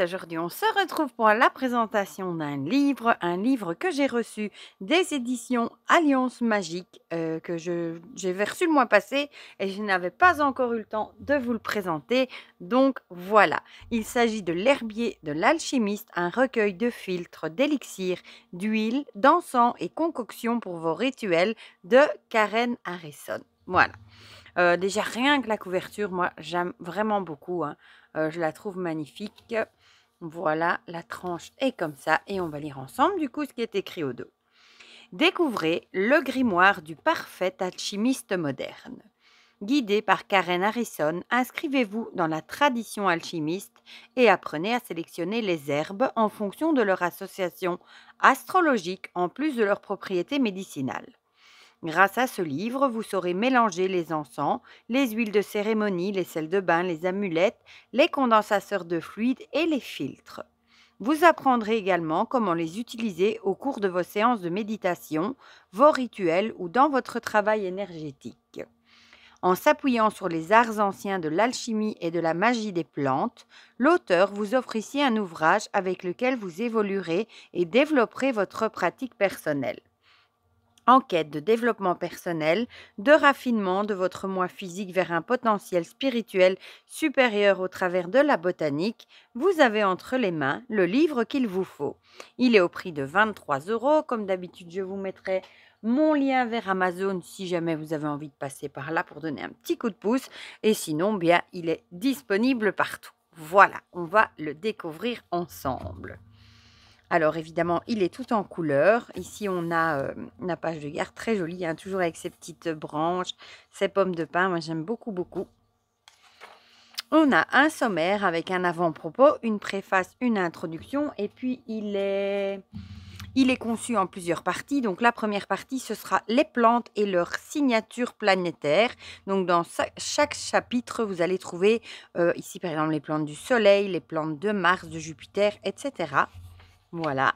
aujourd'hui on se retrouve pour la présentation d'un livre, un livre que j'ai reçu des éditions Alliance Magique, euh, que j'ai reçu le mois passé et je n'avais pas encore eu le temps de vous le présenter, donc voilà. Il s'agit de L'herbier de l'alchimiste, un recueil de filtres, d'élixirs, d'huile, d'encens et concoctions pour vos rituels de Karen Harrison. Voilà. Euh, déjà rien que la couverture, moi j'aime vraiment beaucoup. Hein. Euh, je la trouve magnifique. Voilà, la tranche est comme ça et on va lire ensemble du coup ce qui est écrit au dos. Découvrez le grimoire du parfait alchimiste moderne. Guidé par Karen Harrison, inscrivez-vous dans la tradition alchimiste et apprenez à sélectionner les herbes en fonction de leur association astrologique en plus de leurs propriétés médicinales. Grâce à ce livre, vous saurez mélanger les encens, les huiles de cérémonie, les sels de bain, les amulettes, les condensateurs de fluides et les filtres. Vous apprendrez également comment les utiliser au cours de vos séances de méditation, vos rituels ou dans votre travail énergétique. En s'appuyant sur les arts anciens de l'alchimie et de la magie des plantes, l'auteur vous offre ici un ouvrage avec lequel vous évoluerez et développerez votre pratique personnelle en quête de développement personnel, de raffinement de votre moi physique vers un potentiel spirituel supérieur au travers de la botanique, vous avez entre les mains le livre qu'il vous faut. Il est au prix de 23 euros. Comme d'habitude, je vous mettrai mon lien vers Amazon si jamais vous avez envie de passer par là pour donner un petit coup de pouce. Et sinon, bien, il est disponible partout. Voilà, on va le découvrir ensemble. Alors évidemment, il est tout en couleur. Ici, on a euh, une la page de garde très jolie, hein, toujours avec ses petites branches, ses pommes de pin. Moi, j'aime beaucoup, beaucoup. On a un sommaire avec un avant-propos, une préface, une introduction. Et puis, il est... Il est conçu en plusieurs parties. Donc la première partie, ce sera les plantes et leur signature planétaire. Donc dans chaque chapitre, vous allez trouver euh, ici par exemple les plantes du Soleil, les plantes de Mars, de Jupiter, etc. Voilà.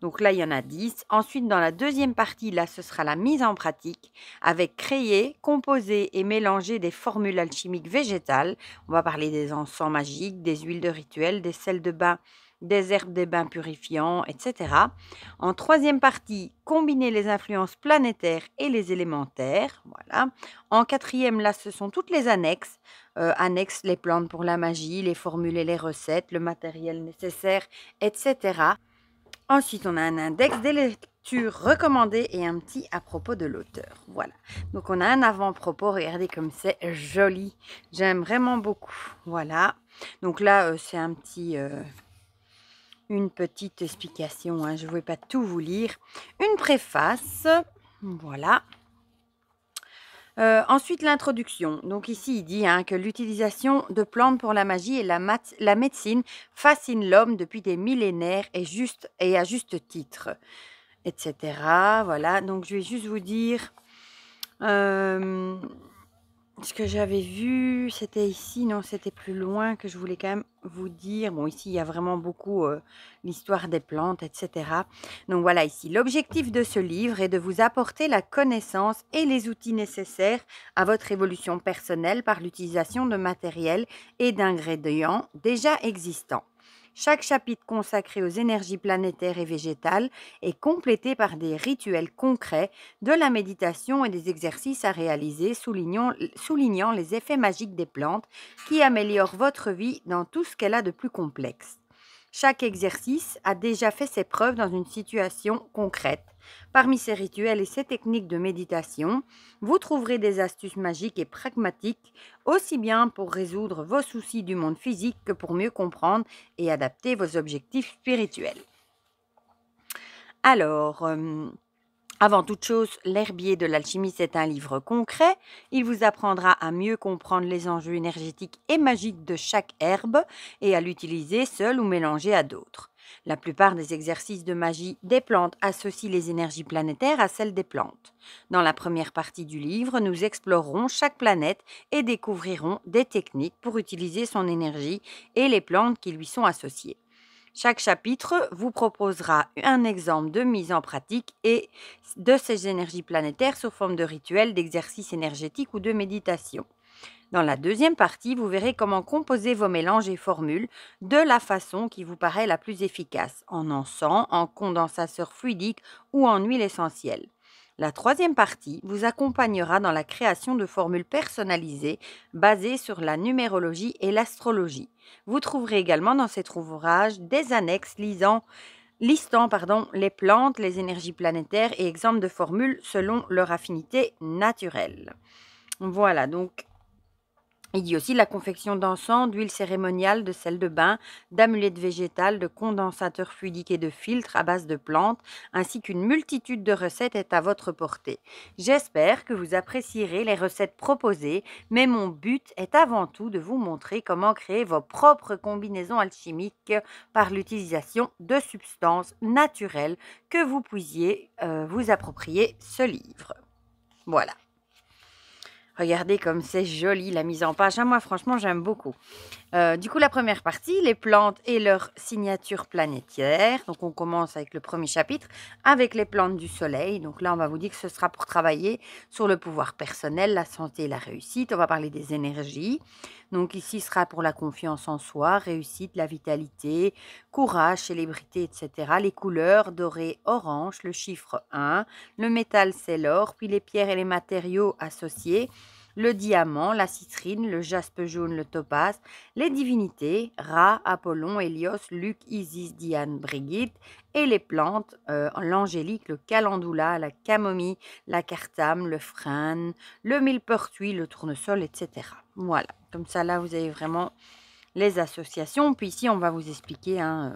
Donc là, il y en a 10. Ensuite, dans la deuxième partie, là, ce sera la mise en pratique avec créer, composer et mélanger des formules alchimiques végétales. On va parler des encens magiques, des huiles de rituel, des sels de bain des herbes des bains purifiants, etc. En troisième partie, combiner les influences planétaires et les élémentaires. Voilà. En quatrième, là, ce sont toutes les annexes. Euh, annexes, les plantes pour la magie, les formules et les recettes, le matériel nécessaire, etc. Ensuite, on a un index des lectures recommandées et un petit à propos de l'auteur. Voilà. Donc, on a un avant-propos. Regardez comme c'est joli. J'aime vraiment beaucoup. Voilà. Donc là, euh, c'est un petit... Euh, une petite explication, hein, je ne vais pas tout vous lire. Une préface, voilà. Euh, ensuite, l'introduction. Donc ici, il dit hein, que l'utilisation de plantes pour la magie et la, la médecine fascine l'homme depuis des millénaires et, juste, et à juste titre, etc. Voilà, donc je vais juste vous dire... Euh, ce que j'avais vu, c'était ici, non, c'était plus loin que je voulais quand même vous dire. Bon, ici, il y a vraiment beaucoup euh, l'histoire des plantes, etc. Donc voilà, ici, l'objectif de ce livre est de vous apporter la connaissance et les outils nécessaires à votre évolution personnelle par l'utilisation de matériel et d'ingrédients déjà existants. Chaque chapitre consacré aux énergies planétaires et végétales est complété par des rituels concrets, de la méditation et des exercices à réaliser soulignant, les effets magiques des plantes qui améliorent votre vie dans tout ce qu'elle a de plus complexe. Chaque exercice a déjà fait ses preuves dans une situation concrète. Parmi ces rituels et ces techniques de méditation, vous trouverez des astuces magiques et pragmatiques, aussi bien pour résoudre vos soucis du monde physique que pour mieux comprendre et adapter vos objectifs spirituels. Alors, euh, avant toute chose, l'herbier de l'alchimie, c'est un livre concret. Il vous apprendra à mieux comprendre les enjeux énergétiques et magiques de chaque herbe et à l'utiliser seul ou mélangé à d'autres. La plupart des exercices de magie des plantes associent les énergies planétaires à celles des plantes. Dans la première partie du livre, nous explorerons chaque planète et découvrirons des techniques pour utiliser son énergie et les plantes qui lui sont associées. Chaque chapitre vous proposera un exemple de mise en pratique et de ces énergies planétaires sous forme de rituels, d'exercices énergétiques ou de méditation. Dans la deuxième partie, vous verrez comment composer vos mélanges et formules de la façon qui vous paraît la plus efficace, en encens, en condensateur fluidique ou en huile essentielle. La troisième partie vous accompagnera dans la création de formules personnalisées basées sur la numérologie et l'astrologie. Vous trouverez également dans cet ouvrage des annexes lisant, listant pardon, les plantes, les énergies planétaires et exemples de formules selon leur affinité naturelle. Voilà, donc il y a aussi la confection d'encens, d'huile cérémoniale, de sel de bain, d'amulettes végétales, de condensateurs fluidiques et de filtres à base de plantes, ainsi qu'une multitude de recettes est à votre portée. J'espère que vous apprécierez les recettes proposées, mais mon but est avant tout de vous montrer comment créer vos propres combinaisons alchimiques par l'utilisation de substances naturelles que vous puissiez euh, vous approprier ce livre. Voilà. Regardez comme c'est joli la mise en page. Ah, moi, franchement, j'aime beaucoup. Euh, du coup, la première partie, les plantes et leur signature planétaire. Donc, on commence avec le premier chapitre, avec les plantes du soleil. Donc là, on va vous dire que ce sera pour travailler sur le pouvoir personnel, la santé et la réussite. On va parler des énergies. Donc ici sera pour la confiance en soi, réussite, la vitalité, courage, célébrité, etc. Les couleurs doré, orange, le chiffre 1, le métal c'est l'or, puis les pierres et les matériaux associés le diamant, la citrine, le jaspe jaune, le topaz, les divinités, Ra, Apollon, Hélios, Luc, Isis, Diane, Brigitte, et les plantes, euh, l'angélique, le calendula, la camomille, la cartame, le frêne, le millepertuis, le tournesol, etc. Voilà, comme ça là vous avez vraiment les associations. Puis ici on va vous expliquer hein,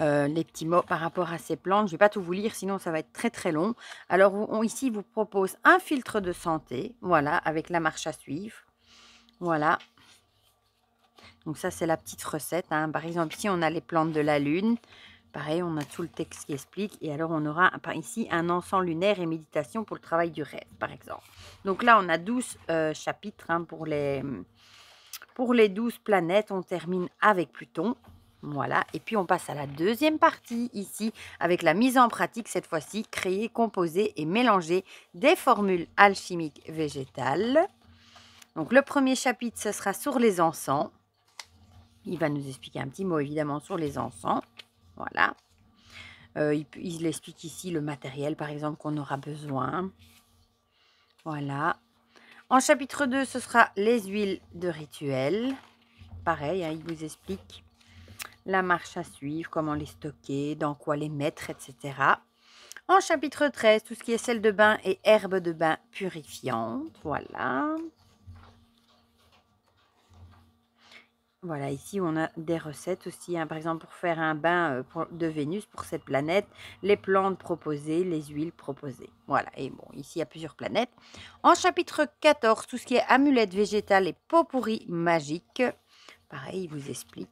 euh, euh, les petits mots par rapport à ces plantes. Je ne vais pas tout vous lire, sinon ça va être très très long. Alors on, ici, vous propose un filtre de santé, voilà, avec la marche à suivre. Voilà. Donc ça, c'est la petite recette. Hein. Par exemple, ici, on a les plantes de la lune. Pareil, on a tout le texte qui explique. Et alors, on aura ici un encens lunaire et méditation pour le travail du rêve, par exemple. Donc là, on a 12 euh, chapitres hein, pour, les, pour les 12 planètes. On termine avec Pluton. Voilà, et puis on passe à la deuxième partie ici avec la mise en pratique cette fois-ci, créer, composer et mélanger des formules alchimiques végétales. Donc le premier chapitre, ce sera sur les encens. Il va nous expliquer un petit mot évidemment sur les encens. Voilà. Euh, il, explique ici le matériel, par exemple, qu'on aura besoin. Voilà. En chapitre 2, ce sera les huiles de rituel. Pareil, hein, il vous explique la marche à suivre, comment les stocker, dans quoi les mettre, etc. En chapitre 13, tout ce qui est sel de bain et herbes de bain purifiantes. Voilà. Voilà, ici on a des recettes aussi, hein. par exemple pour faire un bain euh, de Vénus pour cette planète, les plantes proposées, les huiles proposées. Voilà, et bon, ici il y a plusieurs planètes. En chapitre 14, tout ce qui est amulettes végétales et pot pourri magique, pareil, il vous explique.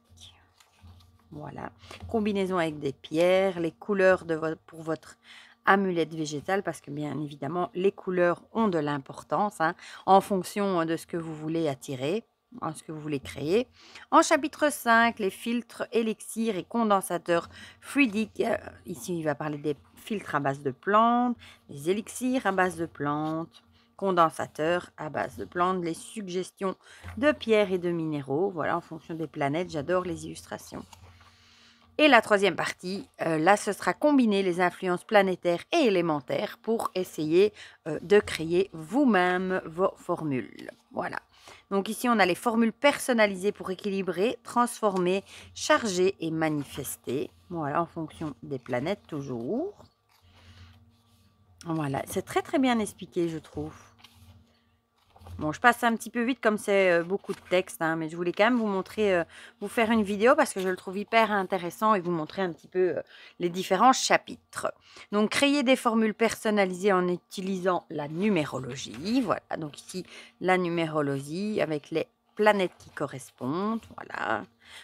Voilà, combinaison avec des pierres, les couleurs de pour votre amulette végétale parce que bien évidemment les couleurs ont de l'importance hein, en fonction hein, de ce que vous voulez attirer en hein, ce que vous voulez créer. En chapitre 5, les filtres, élixirs et condensateurs fluidiques. Euh, ici, il va parler des filtres à base de plantes, des élixirs à base de plantes, condensateurs à base de plantes, les suggestions de pierres et de minéraux. Voilà, en fonction des planètes, j'adore les illustrations. Et la troisième partie, euh, là, ce sera combiner les influences planétaires et élémentaires pour essayer euh, de créer vous-même vos formules. Voilà. Donc ici, on a les formules personnalisées pour équilibrer, transformer, charger et manifester. Voilà, en fonction des planètes toujours. Voilà, c'est très très bien expliqué, je trouve. Bon, je passe un petit peu vite comme c'est euh, beaucoup de texte, hein, mais je voulais quand même vous montrer, euh, vous faire une vidéo parce que je le trouve hyper intéressant et vous montrer un petit peu euh, les différents chapitres. Donc, créer des formules personnalisées en utilisant la numérologie. Voilà, donc ici, la numérologie avec les planètes qui correspondent, voilà,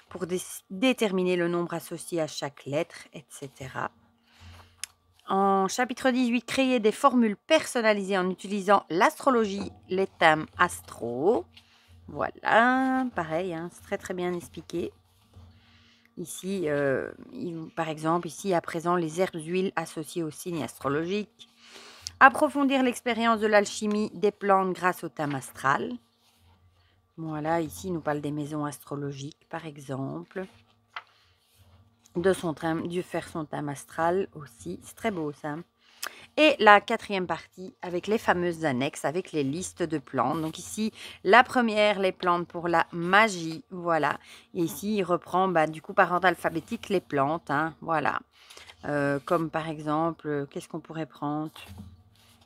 pour déterminer le nombre associé à chaque lettre, etc. En chapitre 18, créer des formules personnalisées en utilisant l'astrologie, les thèmes astro. Voilà, pareil, hein, c'est très très bien expliqué. Ici, euh, par exemple, ici à présent, les herbes huiles associées aux signes astrologiques. Approfondir l'expérience de l'alchimie des plantes grâce au thème astral. Voilà, ici, nous parle des maisons astrologiques, par exemple de son thème, du faire son thème astral aussi. C'est très beau ça. Et la quatrième partie avec les fameuses annexes, avec les listes de plantes. Donc ici, la première, les plantes pour la magie, voilà. ici, il reprend bah, du coup par ordre alphabétique les plantes, hein, voilà. Euh, comme par exemple, qu'est-ce qu'on pourrait prendre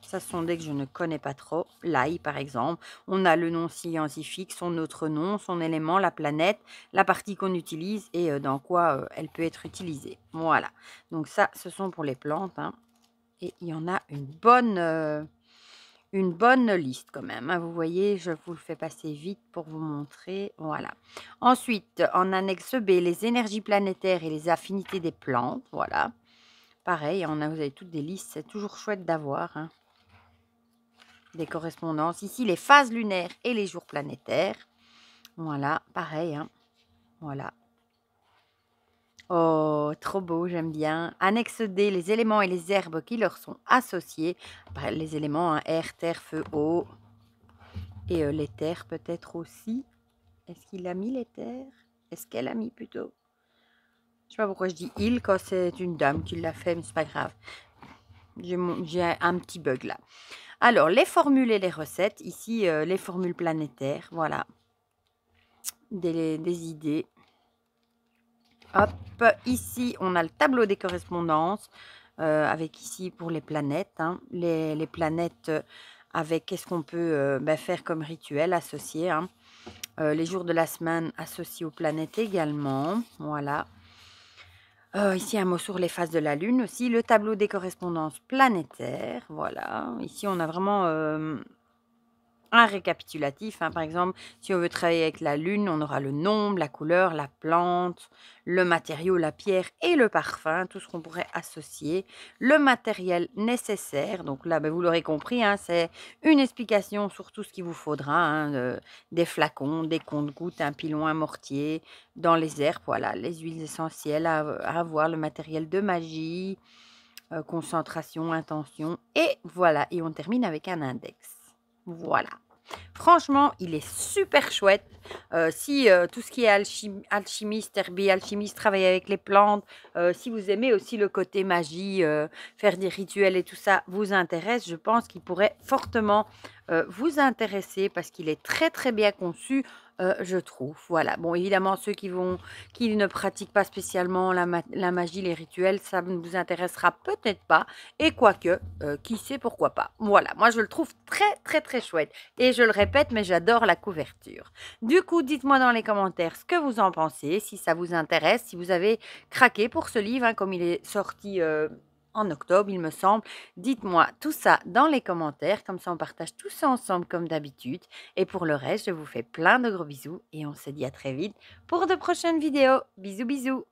ça, ce sont des que je ne connais pas trop. L'ail, par exemple. On a le nom scientifique, son autre nom, son élément, la planète, la partie qu'on utilise et euh, dans quoi euh, elle peut être utilisée. Voilà. Donc ça, ce sont pour les plantes. Hein. Et il y en a une bonne, euh, une bonne liste quand même. Hein. Vous voyez, je vous le fais passer vite pour vous montrer. Voilà. Ensuite, en annexe B, les énergies planétaires et les affinités des plantes. Voilà. Pareil, on a, vous avez toutes des listes. C'est toujours chouette d'avoir. Hein des correspondances. Ici, les phases lunaires et les jours planétaires. Voilà, pareil. Hein. Voilà. Oh, trop beau, j'aime bien. Annexe D, les éléments et les herbes qui leur sont associés. Bah, les éléments, hein, air, terre, feu, eau. Et euh, l'éther peut-être aussi. Est-ce qu'il a mis l'éther Est-ce qu'elle a mis plutôt Je sais pas pourquoi je dis il quand c'est une dame qui l'a fait, mais c'est pas grave. J'ai un petit bug là. Alors, les formules et les recettes. Ici, euh, les formules planétaires. Voilà. Des, idées. Hop. Ici, on a le tableau des correspondances. Euh, avec ici pour les planètes. Hein. Les, planètes euh, avec qu'est-ce qu'on peut ben, faire comme rituel associé. Hein. les jours de la semaine associés aux planètes également. Voilà. Euh, ici, un mot sur les phases de la Lune aussi. Le tableau des correspondances planétaires. Voilà. Ici, on a vraiment euh, un récapitulatif. Hein. Par exemple, si on veut travailler avec la lune, on aura le nombre, la couleur, la plante, le matériau, la pierre et le parfum, tout ce qu'on pourrait associer. Le matériel nécessaire, donc là, ben, vous l'aurez compris, hein, c'est une explication sur tout ce qu'il vous faudra, hein, des flacons, des comptes-gouttes, un pilon, un mortier, dans les herbes, voilà, les huiles essentielles à, avoir, le matériel de magie, euh, concentration, intention, et voilà, et on termine avec un index. Voilà. Franchement, il est super chouette. Euh, si euh, tout ce qui est alchimiste, herbie, alchimiste, travailler avec les plantes, euh, si vous aimez aussi le côté magie, faire des rituels et tout ça vous intéresse, je pense qu'il pourrait fortement vous intéresser parce qu'il est très très bien conçu euh, je trouve. Voilà. Bon, évidemment, ceux qui vont, qui ne pratiquent pas spécialement la, magie, les rituels, ça ne vous intéressera peut-être pas. Et quoique, euh, qui sait pourquoi pas. Voilà. Moi, je le trouve très, très, très chouette. Et je le répète, mais j'adore la couverture. Du coup, dites-moi dans les commentaires ce que vous en pensez, si ça vous intéresse, si vous avez craqué pour ce livre, hein, comme il est sorti. Euh, en octobre, il me semble. Dites-moi tout ça dans les commentaires, comme ça on partage tout ça ensemble comme d'habitude. Et pour le reste, je vous fais plein de gros bisous et on se dit à très vite pour de prochaines vidéos. Bisous bisous